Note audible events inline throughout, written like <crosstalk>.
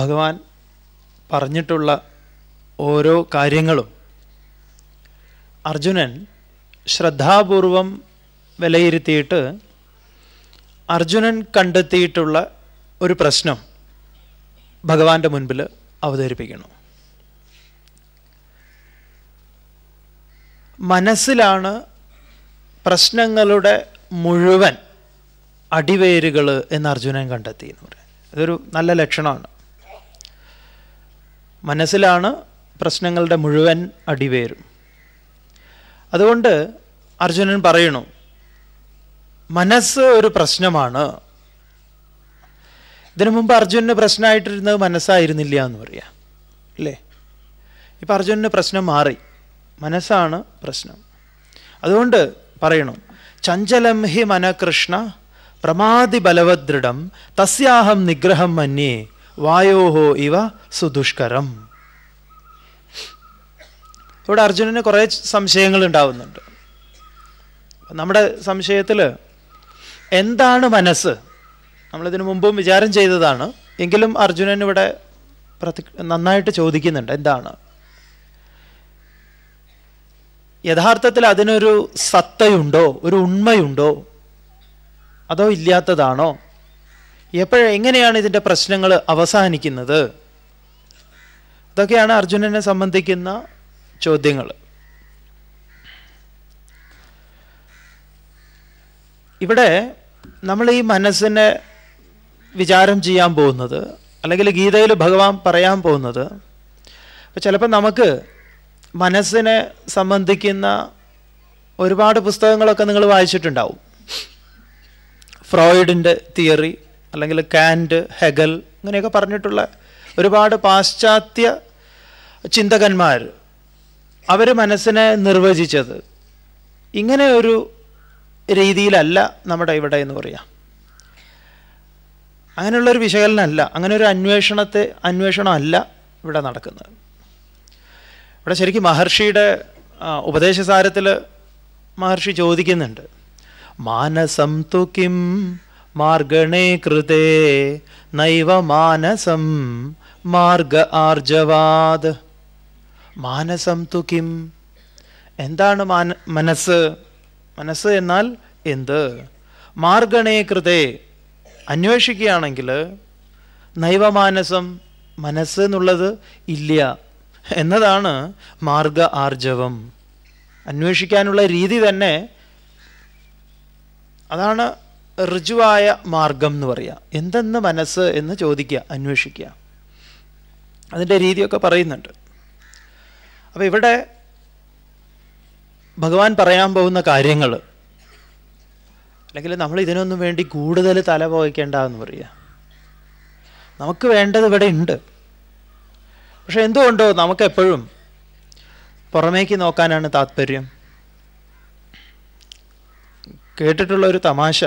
ഭഗവാൻ പറഞ്ഞിട്ടുള്ള ഓരോ കാര്യങ്ങളും അർജുനൻ ശ്രദ്ധാപൂർവം വിലയിരുത്തിയിട്ട് അർജുനൻ കണ്ടെത്തിയിട്ടുള്ള ഒരു പ്രശ്നം ഭഗവാന്റെ മുൻപിൽ അവതരിപ്പിക്കുന്നു മനസ്സിലാണ് പ്രശ്നങ്ങളുടെ മുഴുവൻ അടിവേരുകൾ എന്ന് അർജുനൻ കണ്ടെത്തി എന്ന് പറയാൻ ഇതൊരു നല്ല ലക്ഷണമാണ് മനസ്സിലാണ് പ്രശ്നങ്ങളുടെ മുഴുവൻ അടിവേരും അതുകൊണ്ട് അർജുനൻ പറയണു മനസ്സ് ഒരു പ്രശ്നമാണ് ഇതിനു മുമ്പ് അർജുനന് പ്രശ്നമായിട്ടിരുന്നത് മനസ്സായിരുന്നില്ല എന്ന് പറയാം അല്ലേ ഇപ്പം അർജുനന് പ്രശ്നം മാറി മനസ്സാണ് പ്രശ്നം അതുകൊണ്ട് പറയണു ചഞ്ചലം ഹി മനകൃഷ്ണ പ്രമാതി ബലവദൃഢം തസ്യാഹം നിഗ്രഹം മന്യേ വായോഹോ ഇവ സുദുഷ്കരം ഇവിടെ അർജുനന് കുറേ സംശയങ്ങൾ ഉണ്ടാവുന്നുണ്ട് നമ്മുടെ സംശയത്തിൽ എന്താണ് മനസ്സ് നമ്മളിതിനു മുമ്പും വിചാരം ചെയ്തതാണ് എങ്കിലും അർജുനൻ ഇവിടെ പ്രതി നന്നായിട്ട് ചോദിക്കുന്നുണ്ട് എന്താണ് യഥാർത്ഥത്തിൽ അതിനൊരു സത്തയുണ്ടോ ഒരു ഉണ്മയുണ്ടോ അതോ ഇല്ലാത്തതാണോ എപ്പോഴ എങ്ങനെയാണ് ഇതിൻ്റെ പ്രശ്നങ്ങൾ അവസാനിക്കുന്നത് ഇതൊക്കെയാണ് അർജുനനെ സംബന്ധിക്കുന്ന ചോദ്യങ്ങൾ ഇവിടെ നമ്മൾ ഈ മനസ്സിനെ വിചാരം ചെയ്യാൻ പോകുന്നത് അല്ലെങ്കിൽ ഗീതയിൽ ഭഗവാൻ പറയാൻ പോകുന്നത് അപ്പം ചിലപ്പോൾ നമുക്ക് മനസ്സിനെ സംബന്ധിക്കുന്ന ഒരുപാട് പുസ്തകങ്ങളൊക്കെ നിങ്ങൾ വായിച്ചിട്ടുണ്ടാവും ഫ്രോയിഡിൻ്റെ തിയറി അല്ലെങ്കിൽ കാൻഡ് ഹെഗൽ ഇങ്ങനെയൊക്കെ പറഞ്ഞിട്ടുള്ള ഒരുപാട് പാശ്ചാത്യ ചിന്തകന്മാർ അവർ മനസ്സിനെ നിർവചിച്ചത് ഇങ്ങനെ ഒരു രീതിയിലല്ല നമ്മുടെ ഇവിടെ എന്ന് പറയാം അങ്ങനെയുള്ളൊരു വിശകലനമല്ല അങ്ങനെ ഒരു അന്വേഷണത്തെ അന്വേഷണമല്ല ഇവിടെ നടക്കുന്നത് ഇവിടെ ശരിക്കും മഹർഷിയുടെ ഉപദേശസാരത്തിൽ മഹർഷി ചോദിക്കുന്നുണ്ട് മാനസം തുക്കിം മാർഗണേ കൃതേ നൈവ മാനസം മാർഗ ആർജവാദ് മാനസം തു കിം എന്താണ് മാന മനസ്സ് മനസ്സ് എന്നാൽ എന്ത് മാർഗണേ കൃതേ അന്വേഷിക്കുകയാണെങ്കിൽ നൈവമാനസം മനസ്സ് എന്നുള്ളത് ഇല്ല എന്നതാണ് മാർഗ ആർജവം അന്വേഷിക്കാനുള്ള രീതി തന്നെ അതാണ് ഋജുവായ മാർഗം എന്ന് പറയുക എന്തെന്ന് മനസ്സ് എന്ന് ചോദിക്കുക അന്വേഷിക്കുക അതിൻ്റെ രീതിയൊക്കെ പറയുന്നുണ്ട് അപ്പോൾ ഇവിടെ ഭഗവാൻ പറയാൻ പോകുന്ന കാര്യങ്ങൾ അല്ലെങ്കിൽ നമ്മൾ ഇതിനൊന്നും വേണ്ടി കൂടുതൽ തല എന്ന് പറയുക നമുക്ക് വേണ്ടത് ഇവിടെ ഉണ്ട് പക്ഷെ എന്തുകൊണ്ടോ നമുക്കെപ്പോഴും പുറമേക്ക് നോക്കാനാണ് താല്പര്യം കേട്ടിട്ടുള്ള ഒരു തമാശ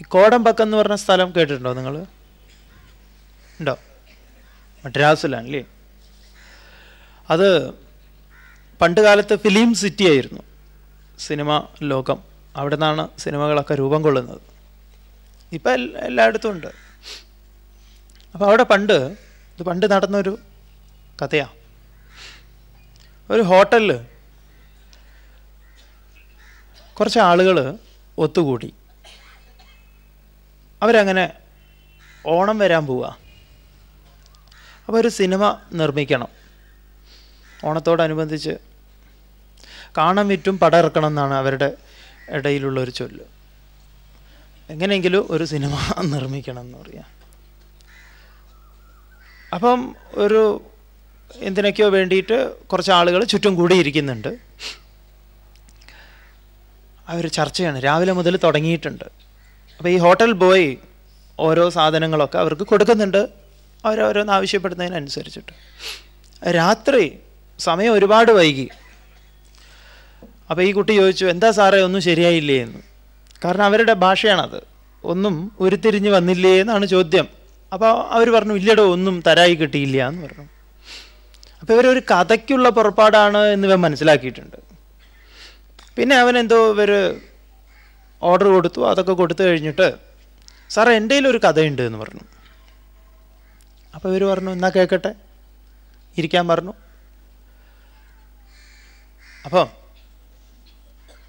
ഈ കോടമ്പക്കം എന്ന് പറഞ്ഞ സ്ഥലം കേട്ടിട്ടുണ്ടോ നിങ്ങൾ ഉണ്ടോ മദ്രാസിലാണല്ലേ അത് പണ്ട് കാലത്ത് ഫിലിം സിറ്റി ആയിരുന്നു സിനിമ ലോകം അവിടെ നിന്നാണ് സിനിമകളൊക്കെ രൂപം കൊള്ളുന്നത് ഇപ്പം എല്ലായിടത്തും ഉണ്ട് അപ്പോൾ അവിടെ പണ്ട് ഇത് പണ്ട് നടന്നൊരു കഥയാണ് ഒരു ഹോട്ടലിൽ കുറച്ച് ആളുകൾ ഒത്തുകൂടി അവരങ്ങനെ ഓണം വരാൻ പോവുക അപ്പോൾ ഒരു സിനിമ നിർമ്മിക്കണം ഓണത്തോടനുബന്ധിച്ച് കാണാൻ വിറ്റും പടം ഇറക്കണം എന്നാണ് അവരുടെ ഇടയിലുള്ള ഒരു ചൊല്ല് എങ്ങനെയെങ്കിലും ഒരു സിനിമ <laughs> നിർമ്മിക്കണം എന്ന് പറയാം അപ്പം ഒരു എന്തിനൊക്കെയോ വേണ്ടിയിട്ട് കുറച്ച് ആളുകൾ ചുറ്റും കൂടിയിരിക്കുന്നുണ്ട് ആ ഒരു ചർച്ചയാണ് രാവിലെ മുതൽ തുടങ്ങിയിട്ടുണ്ട് അപ്പോൾ ഈ ഹോട്ടൽ ബോയ് ഓരോ സാധനങ്ങളൊക്കെ അവർക്ക് കൊടുക്കുന്നുണ്ട് അവരോരോന്ന് ആവശ്യപ്പെടുന്നതിനനുസരിച്ചിട്ട് രാത്രി സമയം ഒരുപാട് വൈകി അപ്പോൾ ഈ കുട്ടി ചോദിച്ചു എന്താ സാറേ ഒന്നും ശരിയായില്ലേ എന്ന് കാരണം അവരുടെ ഭാഷയാണത് ഒന്നും ഉരുത്തിരിഞ്ഞ് വന്നില്ലേ എന്നാണ് ചോദ്യം അപ്പോൾ അവർ പറഞ്ഞു ഇല്ലടോ ഒന്നും തരായി കിട്ടിയില്ല എന്ന് പറഞ്ഞു അപ്പോൾ ഇവരൊരു കഥയ്ക്കുള്ള പുറപ്പാടാണ് എന്നിവ മനസ്സിലാക്കിയിട്ടുണ്ട് പിന്നെ അവനെന്തോ ഇവർ ഓർഡർ കൊടുത്തു അതൊക്കെ കൊടുത്തു കഴിഞ്ഞിട്ട് സാറേ എൻ്റെ ഒരു കഥയുണ്ട് എന്ന് പറഞ്ഞു അപ്പോൾ ഇവർ പറഞ്ഞു എന്നാൽ കേൾക്കട്ടെ ഇരിക്കാൻ പറഞ്ഞു അപ്പം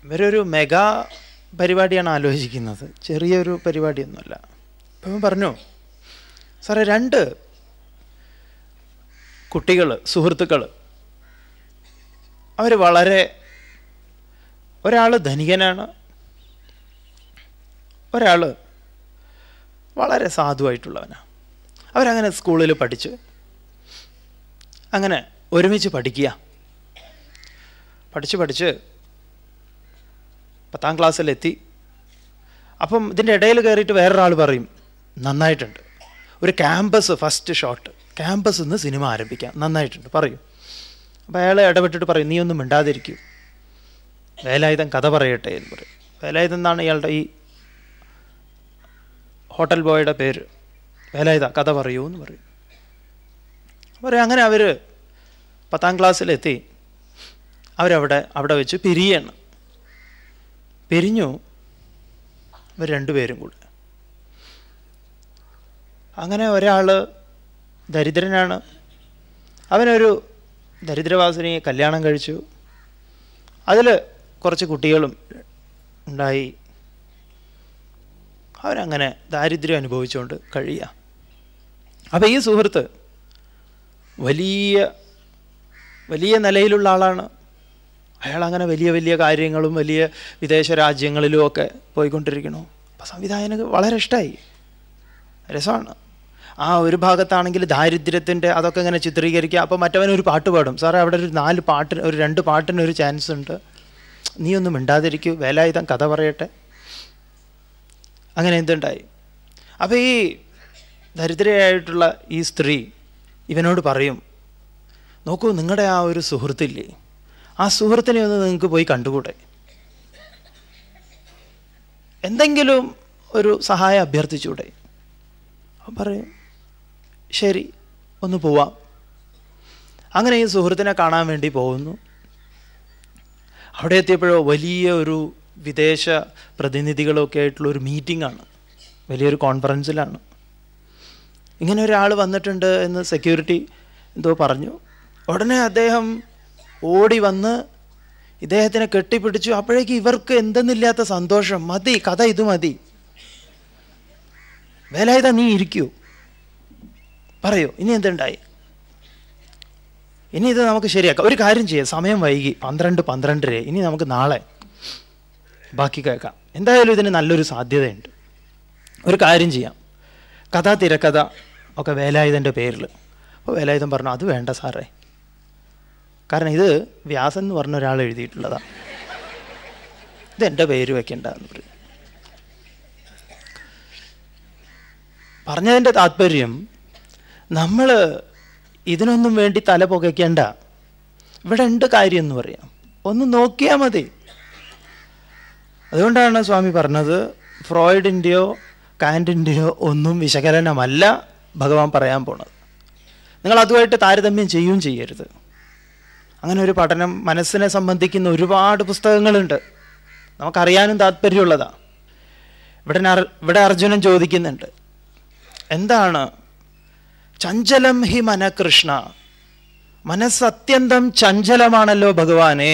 ഇവരൊരു മെഗാ പരിപാടിയാണ് ആലോചിക്കുന്നത് ചെറിയൊരു പരിപാടിയൊന്നുമല്ല അപ്പം പറഞ്ഞു സാറേ രണ്ട് കുട്ടികൾ സുഹൃത്തുക്കൾ അവർ വളരെ ഒരാൾ ധനികനാണ് ഒരാൾ വളരെ സാധുവായിട്ടുള്ളവനാണ് അവരങ്ങനെ സ്കൂളിൽ പഠിച്ച് അങ്ങനെ ഒരുമിച്ച് പഠിക്കുക പഠിച്ച് പഠിച്ച് പത്താം ക്ലാസ്സിലെത്തി അപ്പം ഇതിൻ്റെ ഇടയിൽ കയറിയിട്ട് വേറൊരാൾ പറയും നന്നായിട്ടുണ്ട് ഒരു ക്യാമ്പസ് ഫസ്റ്റ് ഷോട്ട് ക്യാമ്പസ് നിന്ന് സിനിമ ആരംഭിക്കാം നന്നായിട്ടുണ്ട് പറയും അപ്പോൾ അയാൾ ഇടപെട്ടിട്ട് പറയും നീ ഒന്നും മിണ്ടാതിരിക്കും വേലായുധൻ കഥ പറയട്ടെ എന്ന് പറയും വേലായുധൻ എന്നാണ് ഇയാളുടെ ഈ ഹോട്ടൽ ബോയുടെ പേര് വേലായുധ കഥ പറയൂ എന്ന് പറയും പറയും അങ്ങനെ അവർ പത്താം ക്ലാസ്സിലെത്തി അവരവിടെ അവിടെ വെച്ച് പിരിയാണ് പിരിഞ്ഞു ഇവർ രണ്ടുപേരും കൂടെ അങ്ങനെ ഒരാൾ ദരിദ്രനാണ് അവനൊരു ദരിദ്രവാസിനെ കല്യാണം കഴിച്ചു അതിൽ കുറച്ച് കുട്ടികളും ഉണ്ടായി അവരങ്ങനെ ദാരിദ്ര്യം അനുഭവിച്ചുകൊണ്ട് കഴിയുക അപ്പോൾ ഈ സുഹൃത്ത് വലിയ വലിയ നിലയിലുള്ള ആളാണ് അയാൾ അങ്ങനെ വലിയ വലിയ കാര്യങ്ങളും വലിയ വിദേശ രാജ്യങ്ങളിലും ഒക്കെ പോയിക്കൊണ്ടിരിക്കണു അപ്പോൾ സംവിധായകന് വളരെ ഇഷ്ടമായി രസമാണ് ആ ഒരു ഭാഗത്താണെങ്കിൽ ദാരിദ്ര്യത്തിൻ്റെ അതൊക്കെ ഇങ്ങനെ ചിത്രീകരിക്കുക അപ്പോൾ മറ്റവൻ ഒരു പാട്ട് പാടും സാറേ അവിടെ ഒരു നാല് പാട്ടിന് ഒരു രണ്ട് പാട്ടിന് ഒരു ചാൻസ് ഉണ്ട് നീയൊന്നും മിണ്ടാതിരിക്കൂ വേലായുധം കഥ പറയട്ടെ അങ്ങനെ എന്തുണ്ടായി അപ്പോൾ ഈ ദരിദ്രയായിട്ടുള്ള ഈ സ്ത്രീ ഇവനോട് പറയും നോക്കൂ നിങ്ങളുടെ ആ ഒരു സുഹൃത്തില്ലേ ആ സുഹൃത്തിനെ ഒന്ന് നിങ്ങൾക്ക് പോയി കണ്ടുകൂടെ എന്തെങ്കിലും ഒരു സഹായം അഭ്യർത്ഥിച്ചൂടെ പറയും ശരി ഒന്ന് പോവാം അങ്ങനെ ഈ സുഹൃത്തിനെ കാണാൻ വേണ്ടി പോകുന്നു അവിടെ എത്തിയപ്പോഴോ വലിയ ഒരു വിദേശ പ്രതിനിധികളൊക്കെ ആയിട്ടുള്ള ഒരു മീറ്റിംഗാണ് വലിയൊരു കോൺഫറൻസിലാണ് ഇങ്ങനെ ഒരാൾ വന്നിട്ടുണ്ട് എന്ന് സെക്യൂരിറ്റി എന്തോ പറഞ്ഞു ഉടനെ അദ്ദേഹം ഓടി വന്ന് ഇദ്ദേഹത്തിനെ കെട്ടിപ്പിടിച്ചു അപ്പോഴേക്ക് ഇവർക്ക് എന്തെന്നില്ലാത്ത സന്തോഷം മതി കഥ ഇത് മതി വേലായുധ നീ ഇരിക്കൂ പറയൂ ഇനി എന്തുണ്ടായി ഇനി ഇത് നമുക്ക് ശരിയാക്കാം ഒരു കാര്യം ചെയ്യാം സമയം വൈകി പന്ത്രണ്ട് പന്ത്രണ്ടര ഇനി നമുക്ക് നാളെ ബാക്കി കേൾക്കാം എന്തായാലും ഇതിന് നല്ലൊരു സാധ്യതയുണ്ട് ഒരു കാര്യം ചെയ്യാം കഥ തിരക്കഥ ഒക്കെ വേലായുധൻ്റെ പേരിൽ അപ്പോൾ വേലായുധൻ പറഞ്ഞു അത് വേണ്ട സാറേ കാരണം ഇത് വ്യാസൻ എന്ന് പറഞ്ഞ ഒരാൾ എഴുതിയിട്ടുള്ളതാണ് ഇതെൻ്റെ പേര് വെക്കേണ്ട എന്ന് പറയും പറഞ്ഞതിൻ്റെ താല്പര്യം നമ്മൾ ഇതിനൊന്നും വേണ്ടി തല പുകയ്ക്കേണ്ട ഇവിടെ ഉണ്ട് കാര്യം എന്ന് പറയാം ഒന്ന് നോക്കിയാൽ മതി അതുകൊണ്ടാണ് സ്വാമി പറഞ്ഞത് ഫ്രോയിഡിൻ്റെയോ കാൻറ്റിൻ്റെയോ ഒന്നും വിശകലനമല്ല ഭഗവാൻ പറയാൻ പോണത് നിങ്ങൾ അതുമായിട്ട് താരതമ്യം ചെയ്യുകയും ചെയ്യരുത് അങ്ങനെ ഒരു പഠനം മനസ്സിനെ സംബന്ധിക്കുന്ന ഒരുപാട് പുസ്തകങ്ങളുണ്ട് നമുക്കറിയാനും താല്പര്യമുള്ളതാണ് ഇവിടെ ഇവിടെ അർജുനൻ ചോദിക്കുന്നുണ്ട് എന്താണ് ചഞ്ചലം ഹി മനകൃഷ്ണ മനസ്സ് അത്യന്തം ചഞ്ചലമാണല്ലോ ഭഗവാനെ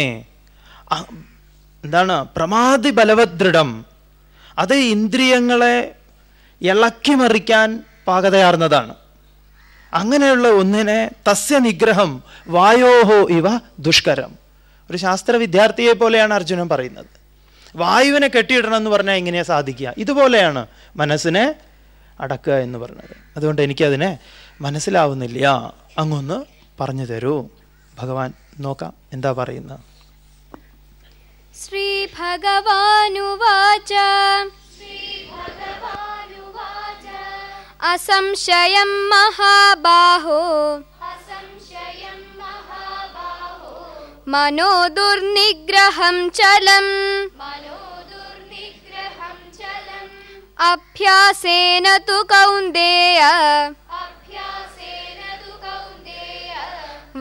എന്താണ് പ്രമാതി ബലവദൃഢം അത് ഇന്ദ്രിയങ്ങളെ ഇളക്കിമറിക്കാൻ പാകതയാർന്നതാണ് അങ്ങനെയുള്ള ഒന്നിനെ തസ്യ നിഗ്രഹം വായോഹോ ഇവ ദുഷ്കരം ഒരു ശാസ്ത്ര വിദ്യാർത്ഥിയെ പോലെയാണ് അർജുനൻ പറയുന്നത് വായുവിനെ കെട്ടിയിടണം എന്ന് പറഞ്ഞാൽ എങ്ങനെയാണ് സാധിക്കുക ഇതുപോലെയാണ് മനസ്സിനെ അടക്കുക എന്ന് പറഞ്ഞത് അതുകൊണ്ട് എനിക്കതിനെ മനസ്സിലാവുന്നില്ല അങ്ങൊന്ന് പറഞ്ഞു തരൂ ഭഗവാൻ നോക്കാം എന്താ പറയുന്നത് ശ്രീ ഭഗവാനുവാച അസംശയം മഹാബാഹോ മനോ ദുർനിഗ്രഹം ചലം മനോ अभ्यासेन तु कौन्देय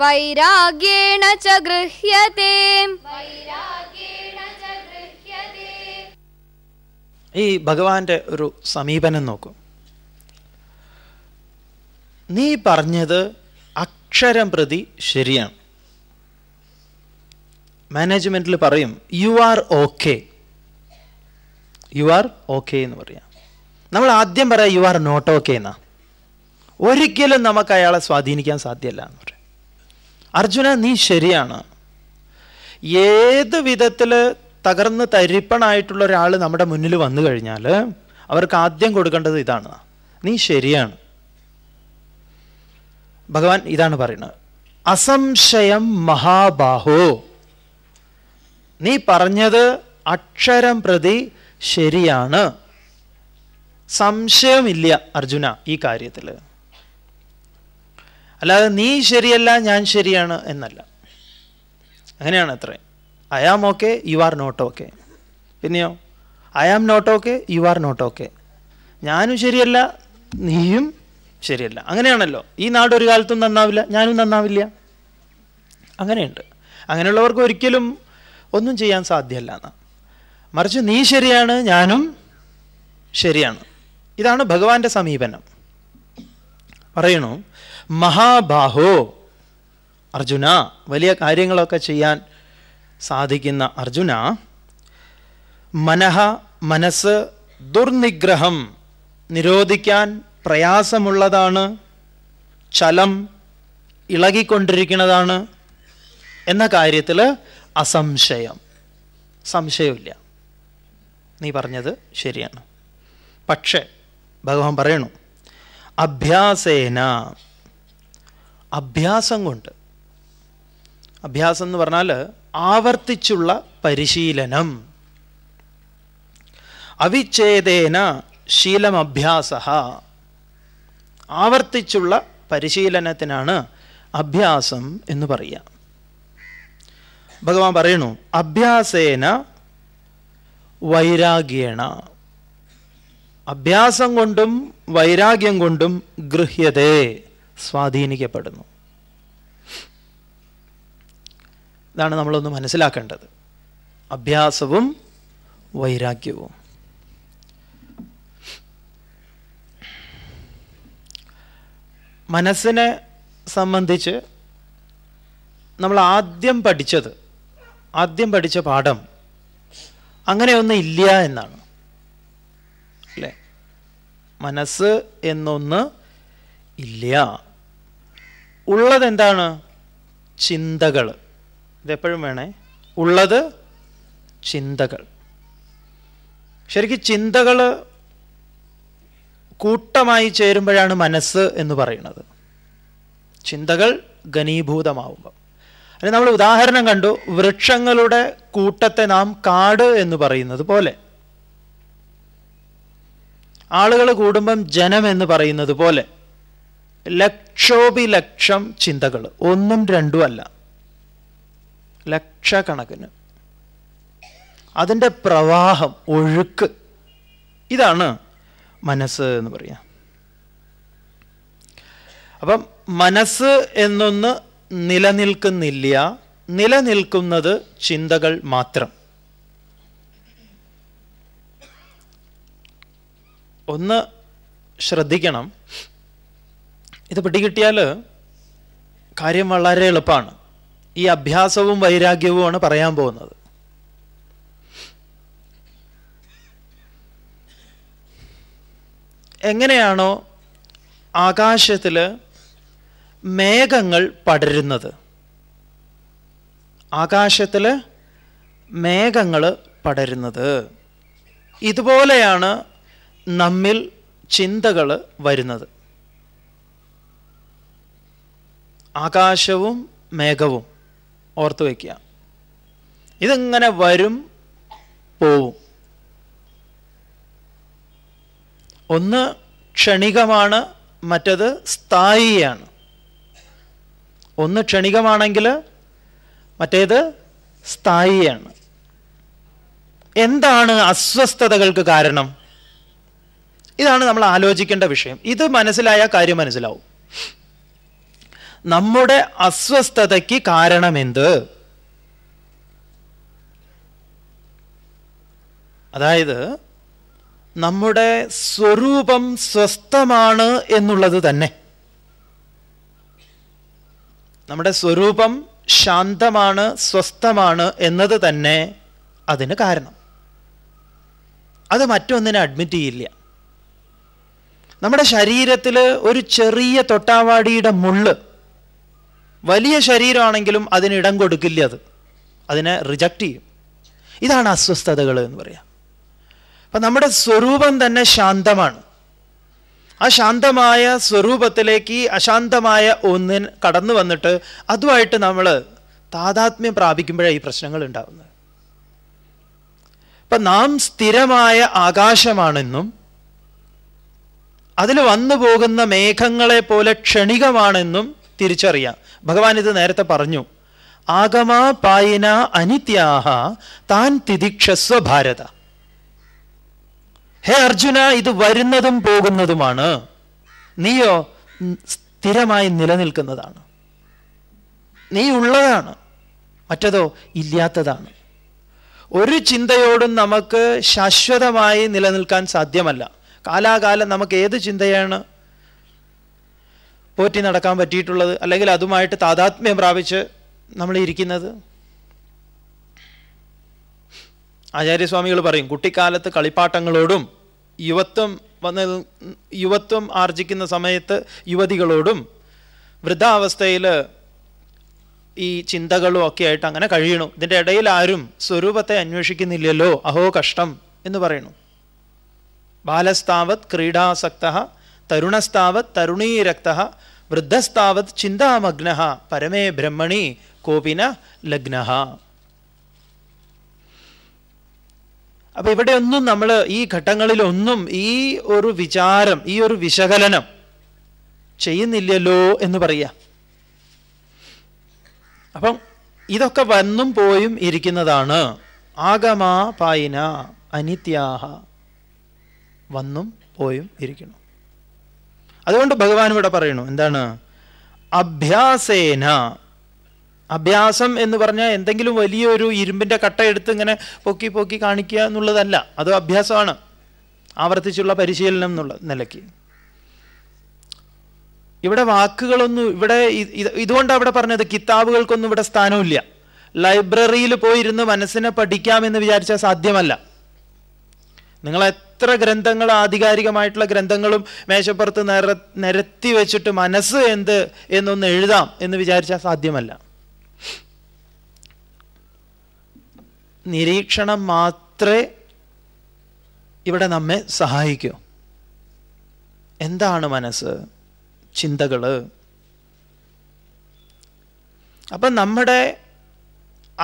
वैराग्येण च गृह्यते ഈ ഭഗവാന്റെ ഒരു സമീപനം നോക്കൂ നീ പറഞ്ഞത് അക്ഷരം പ്രതി ശരിയാണ് മാനേജ്മെന്റിൽ പറയും you are okay you are okay എന്ന് പറയാം നമ്മൾ ആദ്യം പറയാം യു ആർ നോട്ട് ഓക്കെ എന്നാ ഒരിക്കലും നമുക്ക് അയാളെ സ്വാധീനിക്കാൻ സാധ്യമല്ല എന്ന് പറയാം അർജുന നീ ശരിയാണ് ഏത് വിധത്തിൽ തകർന്ന് തരിപ്പണായിട്ടുള്ള ഒരാൾ നമ്മുടെ മുന്നിൽ വന്നു കഴിഞ്ഞാൽ അവർക്ക് ആദ്യം കൊടുക്കേണ്ടത് ഇതാണ് നീ ശരിയാണ് ഭഗവാൻ ഇതാണ് പറയുന്നത് അസംശയം മഹാബാഹോ നീ പറഞ്ഞത് അക്ഷരം പ്രതി ശരിയാണ് സംശയമില്ല അർജുന ഈ കാര്യത്തിൽ അല്ലാതെ നീ ശരിയല്ല ഞാൻ ശരിയാണ് എന്നല്ല അങ്ങനെയാണ് അത്ര I am okay you are not okay പിന്നെയോ I am not okay you are not okay ഞാനും ശരിയല്ല നീയും ശരിയല്ല അങ്ങനെയാണല്ലോ ഈ നാട് ഒരു കാലത്തും നന്നാവില്ല ഞാനും നന്നാവില്ല അങ്ങനെയുണ്ട് അങ്ങനെയുള്ളവർക്ക് ഒരിക്കലും ഒന്നും ചെയ്യാൻ സാധ്യമല്ല എന്നാണ് മറിച്ച് നീ ശരിയാണ് ഞാനും ശരിയാണ് ഇതാണ് ഭഗവാന്റെ സമീപനം പറയണു മഹാബാഹോ അർജുന വലിയ കാര്യങ്ങളൊക്കെ ചെയ്യാൻ സാധിക്കുന്ന അർജുന മനഃ മനസ്സ് ദുർനിഗ്രഹം നിരോധിക്കാൻ പ്രയാസമുള്ളതാണ് ചലം ഇളകിക്കൊണ്ടിരിക്കുന്നതാണ് എന്ന കാര്യത്തിൽ അസംശയം സംശയമില്ല നീ പറഞ്ഞത് ശരിയാണ് പക്ഷേ ഭഗവാൻ പറയണു അഭ്യാസേന അഭ്യാസം കൊണ്ട് അഭ്യാസം എന്ന് പറഞ്ഞാൽ ആവർത്തിച്ചുള്ള പരിശീലനം അവിച്ഛേദേന ശീലമഭ്യാസ ആവർത്തിച്ചുള്ള പരിശീലനത്തിനാണ് അഭ്യാസം എന്ന് പറയുക ഭഗവാൻ പറയണു അഭ്യാസേന വൈരാഗ്യേണ അഭ്യാസം കൊണ്ടും വൈരാഗ്യം കൊണ്ടും ഗൃഹ്യതെ സ്വാധീനിക്കപ്പെടുന്നു ഇതാണ് നമ്മളൊന്ന് മനസ്സിലാക്കേണ്ടത് അഭ്യാസവും വൈരാഗ്യവും മനസ്സിനെ സംബന്ധിച്ച് നമ്മൾ ആദ്യം പഠിച്ചത് ആദ്യം പഠിച്ച പാഠം അങ്ങനെയൊന്നും ഇല്ല എന്നാണ് അല്ലേ മനസ്സ് എന്നൊന്ന് ഇല്ല ഉള്ളതെന്താണ് ചിന്തകൾ ഇതെപ്പോഴും വേണേ ഉള്ളത് ചിന്തകൾ ശരിക്കും ചിന്തകൾ കൂട്ടമായി ചേരുമ്പോഴാണ് മനസ്സ് എന്ന് പറയുന്നത് ചിന്തകൾ ഘനീഭൂതമാവുമ്പം അല്ലെങ്കിൽ നമ്മൾ ഉദാഹരണം കണ്ടു വൃക്ഷങ്ങളുടെ കൂട്ടത്തെ നാം കാട് എന്ന് പറയുന്നത് പോലെ ആളുകൾ കൂടുമ്പം ജനം എന്ന് പറയുന്നത് പോലെ ലക്ഷോപിലക്ഷം ചിന്തകൾ ഒന്നും രണ്ടും അല്ല ലക്ഷക്കണക്കിന് അതിൻ്റെ പ്രവാഹം ഒഴുക്ക് ഇതാണ് മനസ്സ് എന്ന് പറയാം അപ്പം മനസ്സ് എന്നൊന്ന് നിലനിൽക്കുന്നില്ല നിലനിൽക്കുന്നത് ചിന്തകൾ മാത്രം ഒന്ന് ശ്രദ്ധിക്കണം ഇത് പിടികിട്ടിയാൽ കാര്യം വളരെ എളുപ്പമാണ് ഈ അഭ്യാസവും വൈരാഗ്യവുമാണ് പറയാൻ പോകുന്നത് എങ്ങനെയാണോ ആകാശത്തിൽ മേഘങ്ങൾ പടരുന്നത് ആകാശത്തിൽ മേഘങ്ങൾ പടരുന്നത് ഇതുപോലെയാണ് നമ്മിൽ ചിന്തകൾ വരുന്നത് ആകാശവും മേഘവും ഓർത്തു വയ്ക്കുക ഇതിങ്ങനെ വരും പോവും ഒന്ന് ക്ഷണികമാണ് മറ്റത് സ്ഥായിയാണ് ഒന്ന് ക്ഷണികമാണെങ്കിൽ മറ്റേത് സ്ഥായിയാണ് എന്താണ് അസ്വസ്ഥതകൾക്ക് കാരണം ഇതാണ് നമ്മൾ ആലോചിക്കേണ്ട വിഷയം ഇത് മനസ്സിലായ കാര്യം മനസ്സിലാവും നമ്മുടെ അസ്വസ്ഥതയ്ക്ക് കാരണമെന്ത് അതായത് നമ്മുടെ സ്വരൂപം സ്വസ്ഥമാണ് എന്നുള്ളത് തന്നെ നമ്മുടെ സ്വരൂപം ശാന്തമാണ് സ്വസ്ഥമാണ് എന്നത് തന്നെ അതിന് കാരണം അത് മറ്റൊന്നിനെ അഡ്മിറ്റ് ചെയ്യില്ല നമ്മുടെ ശരീരത്തിൽ ഒരു ചെറിയ തൊട്ടാവാടിയുടെ മുള്ള് വലിയ ശരീരമാണെങ്കിലും അതിനിടം കൊടുക്കില്ല അത് അതിനെ റിജക്റ്റ് ചെയ്യും ഇതാണ് അസ്വസ്ഥതകൾ എന്ന് പറയാം അപ്പം നമ്മുടെ സ്വരൂപം തന്നെ ശാന്തമാണ് ആ ശാന്തമായ സ്വരൂപത്തിലേക്ക് അശാന്തമായ ഒന്നിന് കടന്നു വന്നിട്ട് അതുമായിട്ട് നമ്മൾ താതാത്മ്യം പ്രാപിക്കുമ്പോഴേ ഈ പ്രശ്നങ്ങൾ ഉണ്ടാവുന്നത് ഇപ്പം നാം സ്ഥിരമായ ആകാശമാണെന്നും അതിൽ വന്നു പോകുന്ന മേഘങ്ങളെ പോലെ ക്ഷണികമാണെന്നും തിരിച്ചറിയാം ഭഗവാൻ ഇത് നേരത്തെ പറഞ്ഞു ആഗമാ പായിന അനിത്യാഹ താൻ തിദിക്ഷസ്വ ഭാരത ഹേ അർജുന ഇത് വരുന്നതും പോകുന്നതുമാണ് നീയോ സ്ഥിരമായി നിലനിൽക്കുന്നതാണ് നീ ഉള്ളതാണ് മറ്റതോ ഇല്ലാത്തതാണ് ഒരു ചിന്തയോടും നമുക്ക് ശാശ്വതമായി നിലനിൽക്കാൻ സാധ്യമല്ല കാലാകാലം നമുക്ക് ഏത് ചിന്തയാണ് പോറ്റി നടക്കാൻ പറ്റിയിട്ടുള്ളത് അല്ലെങ്കിൽ അതുമായിട്ട് താതാത്മ്യം പ്രാപിച്ച് നമ്മൾ ഇരിക്കുന്നത് ആചാര്യസ്വാമികൾ പറയും കുട്ടിക്കാലത്ത് കളിപ്പാട്ടങ്ങളോടും യുവത്വം വന്ന് യുവത്വം ആർജിക്കുന്ന സമയത്ത് യുവതികളോടും വൃദ്ധാവസ്ഥയിൽ ഈ ചിന്തകളും ഒക്കെ ആയിട്ട് അങ്ങനെ കഴിയണു ഇതിൻ്റെ ഇടയിൽ ആരും സ്വരൂപത്തെ അന്വേഷിക്കുന്നില്ലല്ലോ അഹോ കഷ്ടം എന്ന് പറയുന്നു ബാലസ്താവത് ക്രീഡാസക്ത തരുണസ്താവത് തരുണീരക്ത വൃദ്ധസ്താവത് ചിന്താമഗ്ന പരമേ ബ്രഹ്മണി കോപിന ലഗ്ന അപ്പൊ ഇവിടെയൊന്നും നമ്മൾ ഈ ഘട്ടങ്ങളിലൊന്നും ഈ ഒരു വിചാരം ഈ ഒരു വിശകലനം ചെയ്യുന്നില്ലല്ലോ എന്ന് പറയാം അപ്പം ഇതൊക്കെ വന്നും പോയും ഇരിക്കുന്നതാണ് ആഗമാ പായിന അനിത്യാഹ വന്നും പോയും ഇരിക്കുന്നു അതുകൊണ്ട് ഭഗവാൻ ഇവിടെ പറയണു എന്താണ് അഭ്യാസേന അഭ്യാസം എന്ന് പറഞ്ഞാൽ എന്തെങ്കിലും വലിയൊരു ഇരുമ്പിൻ്റെ കട്ട എടുത്ത് ഇങ്ങനെ പൊക്കി പൊക്കി കാണിക്കുക എന്നുള്ളതല്ല അത് അഭ്യാസമാണ് ആവർത്തിച്ചുള്ള പരിശീലനം എന്നുള്ള നിലയ്ക്ക് ഇവിടെ വാക്കുകളൊന്നും ഇവിടെ ഇതുകൊണ്ട് അവിടെ പറഞ്ഞത് കിതാബുകൾക്കൊന്നും ഇവിടെ സ്ഥാനമില്ല ലൈബ്രറിയിൽ പോയിരുന്ന് മനസ്സിനെ പഠിക്കാമെന്ന് വിചാരിച്ചാൽ സാധ്യമല്ല നിങ്ങൾ എത്ര ഗ്രന്ഥങ്ങൾ ആധികാരികമായിട്ടുള്ള ഗ്രന്ഥങ്ങളും മേശപ്പുറത്ത് നിര നിരത്തി വെച്ചിട്ട് മനസ്സ് എന്ത് എന്നൊന്ന് എഴുതാം എന്ന് വിചാരിച്ചാൽ സാധ്യമല്ല നിരീക്ഷണം മാത്രമേ ഇവിടെ നമ്മെ സഹായിക്കൂ എന്താണ് മനസ്സ് ചിന്തകൾ അപ്പം നമ്മുടെ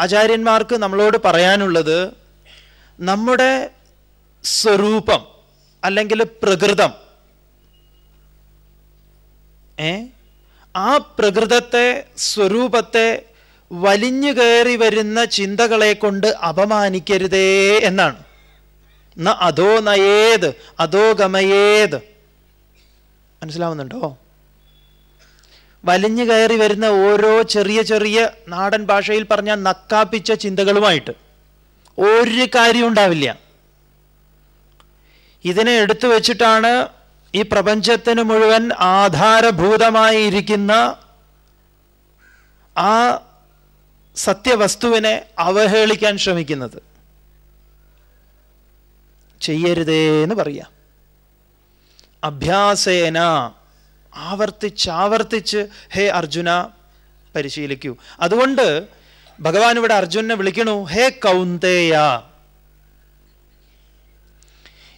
ആചാര്യന്മാർക്ക് നമ്മളോട് പറയാനുള്ളത് നമ്മുടെ സ്വരൂപം അല്ലെങ്കിൽ പ്രകൃതം ഏ ആ പ്രകൃതത്തെ സ്വരൂപത്തെ വലിഞ്ഞു കയറി വരുന്ന ചിന്തകളെ കൊണ്ട് അപമാനിക്കരുതേ എന്നാണ് ന അധോ നയേത് അതോ ഗമയേത് മനസ്സിലാവുന്നുണ്ടോ വലിഞ്ഞു കയറി വരുന്ന ഓരോ ചെറിയ ചെറിയ നാടൻ ഭാഷയിൽ പറഞ്ഞ നക്കാപ്പിച്ച ചിന്തകളുമായിട്ട് ഒരു കാര്യം ഉണ്ടാവില്ല ഇതിനെ എടുത്തു വെച്ചിട്ടാണ് ഈ പ്രപഞ്ചത്തിന് മുഴുവൻ ആധാരഭൂതമായി ഇരിക്കുന്ന ആ സത്യവസ്തുവിനെ അവഹേളിക്കാൻ ശ്രമിക്കുന്നത് ചെയ്യരുതേ എന്ന് പറയാം അഭ്യാസേന ആവർത്തിച്ചാവർത്തിച്ച് ഹേ അർജുന പരിശീലിക്കൂ അതുകൊണ്ട് ഭഗവാൻ ഇവിടെ അർജുനെ വിളിക്കണു ഹേ കൗന്തേയ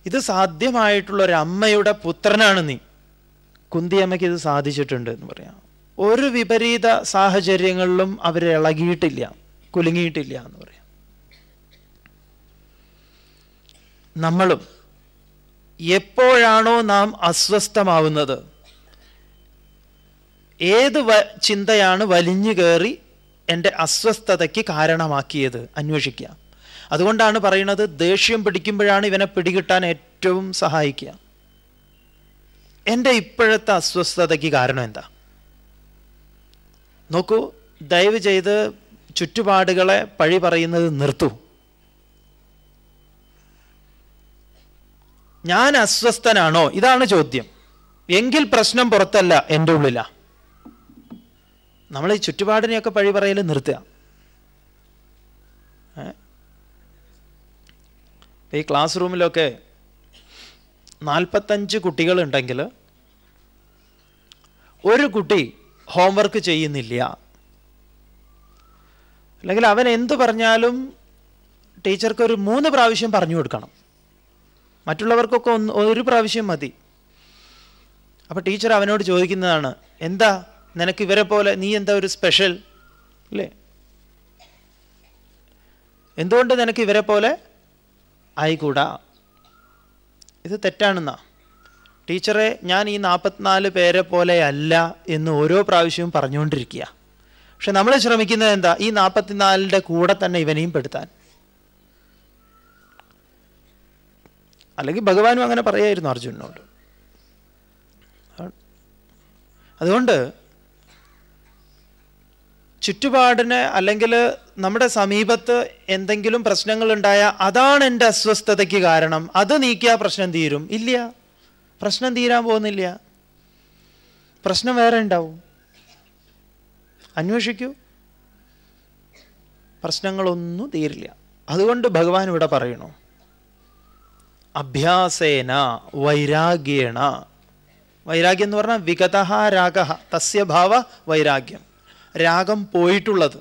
ഇത് സാധ്യമായിട്ടുള്ള ഒരു അമ്മയുടെ പുത്രനാണ് നീ കുന്തിയമ്മയ്ക്ക് ഇത് സാധിച്ചിട്ടുണ്ട് എന്ന് പറയാം ഒരു വിപരീത സാഹചര്യങ്ങളിലും അവർ ഇളകിയിട്ടില്ല കുലുങ്ങിയിട്ടില്ല എന്ന് പറയാം നമ്മളും എപ്പോഴാണോ നാം അസ്വസ്ഥമാവുന്നത് ഏത് വ ചിന്തയാണ് വലിഞ്ഞു കയറി എൻ്റെ അസ്വസ്ഥതയ്ക്ക് കാരണമാക്കിയത് അന്വേഷിക്കുക അതുകൊണ്ടാണ് പറയുന്നത് ദേഷ്യം പിടിക്കുമ്പോഴാണ് ഇവനെ പിടികിട്ടാൻ ഏറ്റവും സഹായിക്കുക എൻ്റെ ഇപ്പോഴത്തെ അസ്വസ്ഥതയ്ക്ക് കാരണം എന്താ നോക്കൂ ദയവ് ചെയ്ത് ചുറ്റുപാടുകളെ പഴി പറയുന്നത് നിർത്തൂ ഞാൻ അസ്വസ്ഥനാണോ ഇതാണ് ചോദ്യം എങ്കിൽ പ്രശ്നം പുറത്തല്ല എൻ്റെ ഉള്ളില നമ്മൾ ഈ ചുറ്റുപാടിനെയൊക്കെ പഴി പറയൽ നിർത്തുക ഈ ക്ലാസ് റൂമിലൊക്കെ നാൽപ്പത്തഞ്ച് കുട്ടികളുണ്ടെങ്കിൽ ഒരു കുട്ടി ഹോംവർക്ക് ചെയ്യുന്നില്ല അല്ലെങ്കിൽ അവൻ എന്തു പറഞ്ഞാലും ടീച്ചർക്ക് ഒരു മൂന്ന് പ്രാവശ്യം പറഞ്ഞു കൊടുക്കണം മറ്റുള്ളവർക്കൊക്കെ ഒന്ന് ഒരു പ്രാവശ്യം മതി അപ്പോൾ ടീച്ചർ അവനോട് ചോദിക്കുന്നതാണ് എന്താ നിനക്ക് ഇവരെ പോലെ നീ എന്താ ഒരു സ്പെഷ്യൽ അല്ലേ എന്തുകൊണ്ട് നിനക്ക് ഇവരെ പോലെ ആയിക്കൂടാ ഇത് തെറ്റാണെന്നാ ടീച്ചറെ ഞാൻ ഈ നാൽപ്പത്തിനാല് പേരെ പോലെ അല്ല എന്ന് ഓരോ പ്രാവശ്യവും പറഞ്ഞുകൊണ്ടിരിക്കുക പക്ഷെ നമ്മൾ ശ്രമിക്കുന്നത് എന്താ ഈ നാൽപ്പത്തിനാലിൻ്റെ കൂടെ തന്നെ ഇവനെയും പെടുത്താൻ അല്ലെങ്കിൽ ഭഗവാനും അങ്ങനെ പറയായിരുന്നു അർജുനോട് അതുകൊണ്ട് ചുറ്റുപാടിന് അല്ലെങ്കിൽ നമ്മുടെ സമീപത്ത് എന്തെങ്കിലും പ്രശ്നങ്ങൾ ഉണ്ടായാൽ അതാണ് എൻ്റെ അസ്വസ്ഥതയ്ക്ക് കാരണം അത് നീക്കിയാൽ പ്രശ്നം തീരും ഇല്ല പ്രശ്നം തീരാൻ പോകുന്നില്ല പ്രശ്നം വേറെ ഉണ്ടാവും അന്വേഷിക്കൂ പ്രശ്നങ്ങളൊന്നും തീരില്ല അതുകൊണ്ട് ഭഗവാൻ ഇവിടെ പറയണു അഭ്യാസേന വൈരാഗ്യേണ വൈരാഗ്യം എന്ന് പറഞ്ഞാൽ വിഗതഹ രാഗ തസ്യ ഭാവ വൈരാഗ്യം രാഗം പോയിട്ടുള്ളത്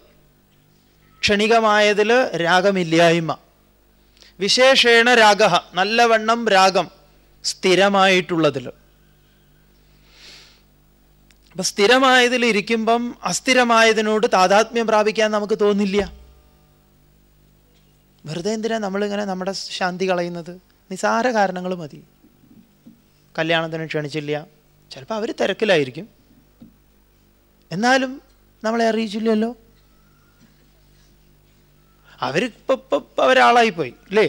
ക്ഷണികമായതിൽ രാഗമില്ലായ്മ വിശേഷേണ രാഗ നല്ലവണ്ണം രാഗം സ്ഥിരമായിട്ടുള്ളതിൽ അപ്പൊ സ്ഥിരമായതിൽ ഇരിക്കുമ്പം അസ്ഥിരമായതിനോട് താതാത്മ്യം പ്രാപിക്കാൻ നമുക്ക് തോന്നില്ല വെറുതെ എന്തിനാ നമ്മളിങ്ങനെ നമ്മുടെ ശാന്തി കളയുന്നത് നിസാര കാരണങ്ങൾ മതി കല്യാണത്തിന് ക്ഷണിച്ചില്ല ചിലപ്പോൾ അവർ തിരക്കിലായിരിക്കും എന്നാലും നമ്മളെ അറിയിച്ചില്ലല്ലോ ഇപ്പൊ അവരാളായിപ്പോയി അല്ലേ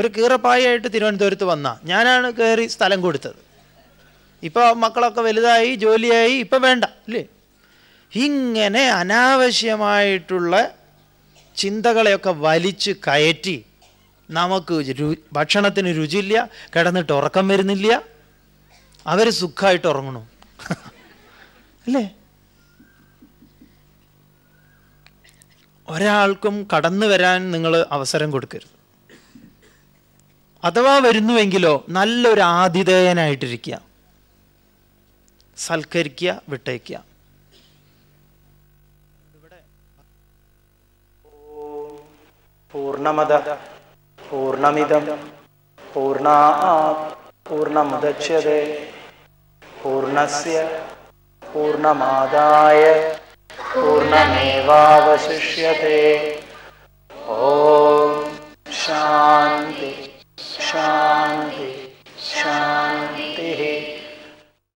ഒരു കീറപ്പായായിട്ട് തിരുവനന്തപുരത്ത് വന്ന ഞാനാണ് കയറി സ്ഥലം കൊടുത്തത് ഇപ്പോൾ മക്കളൊക്കെ വലുതായി ജോലിയായി ഇപ്പം വേണ്ട അല്ലേ ഇങ്ങനെ അനാവശ്യമായിട്ടുള്ള ചിന്തകളെയൊക്കെ വലിച്ച് കയറ്റി നമുക്ക് രു ഭക്ഷണത്തിന് രുചിയില്ല കിടന്നിട്ട് ഉറക്കം വരുന്നില്ല അവർ സുഖമായിട്ട് ഉറങ്ങണു <laughs> അല്ലേ ഒരാൾക്കും കടന്നു വരാൻ നിങ്ങൾ അവസരം കൊടുക്കരുത് അഥവാ വരുന്നുവെങ്കിലോ നല്ലൊരു ആതിഥേയനായിട്ടിരിക്കുക സൽക്കരിക്കുക വിട്ടയക്കുക പൂർണമത പൂർണമിതം പൂർണ പൂർണമുദച്യതേ പൂർണസ്യ പൂർണമാദായ പൂർണമേവാവശിഷ്യത്തെ ഓം ശാന്തി